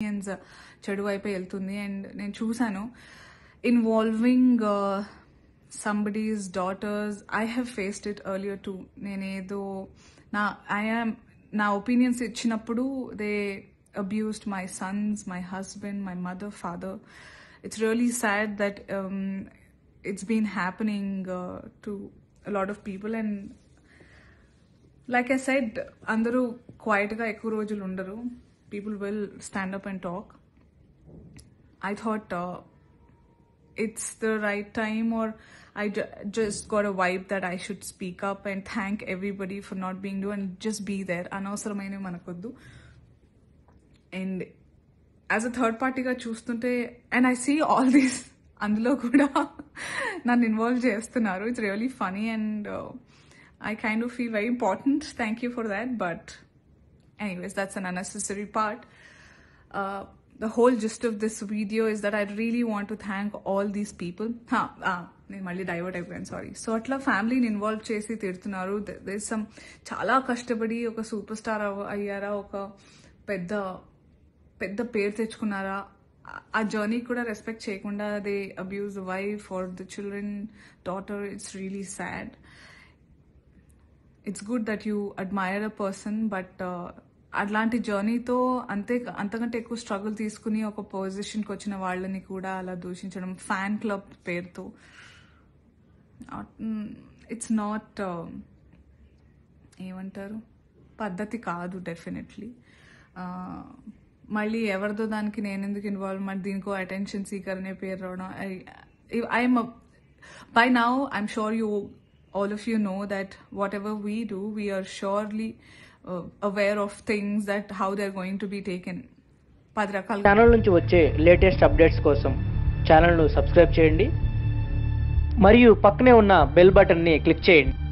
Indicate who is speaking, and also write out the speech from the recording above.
Speaker 1: Opinions uh, చెడు వైపే వెళ్తుంది అండ్ నేను చూశాను involving somebody's daughters I have faced it earlier to నేనేదో నా ఐ యామ్ నా ఒపీనియన్స్ ఇచ్చినప్పుడు they abused my sons my husband my mother father it's really sad that it's been happening to lot of people and like I said అందరూ క్వైట్గా ఎక్కువ రోజులు ఉండరు people will stand up and talk. I thought uh, it's the right time, or I ju just got a vibe that I should speak up and thank everybody for not being there and just be there. అనవసరమైన మనకొద్దు and as a third పార్టీగా చూస్తుంటే and I see all these అందులో కూడా నన్ను involve చేస్తున్నారు it's really funny and I kind of feel very important thank you for that but Anyways, that's an unnecessary part. Uh, the whole gist of this video is that I really want to thank all these people. Uh, నేను మళ్ళీ divert అయిపోయాను sorry so అట్లా ఫ్యామిలీని involve చేసి తిడుతున్నారు there some చాలా కష్టపడి ఒక సూపర్ స్టార్ అయ్యారా ఒక పెద్ద పెద్ద పేరు తెచ్చుకున్నారా ఆ జర్నీ కూడా రెస్పెక్ట్ చేయకుండా they abuse wife for the children daughter it's really sad it's good that you admire a person but అట్లాంటి జర్నీతో అంతే అంతకంటే ఎక్కువ స్ట్రగుల్ తీసుకుని ఒక పొజిషన్కి వచ్చిన వాళ్ళని కూడా అలా దూషించడం ఫ్యాన్ క్లబ్ పేరుతో ఇట్స్ నాట్ uh, ఏమంటారు పద్ధతి కాదు డెఫినెట్లీ మళ్ళీ ఎవరిదో దానికి నేను ఎందుకు మరి దీనికో అటెన్షన్ సీకర్ అనే పేరు రావడం I'm by now I'm sure you all of you know that whatever we do we are surely Uh, aware of things that how they're going to be taken పది రకాల ఛానల్ నుంచి వచ్చే latest updates కోసం ఛానల్ను subscribe చేయండి మరియు పక్కనే ఉన్న బెల్ బటన్ని క్లిక్ చేయండి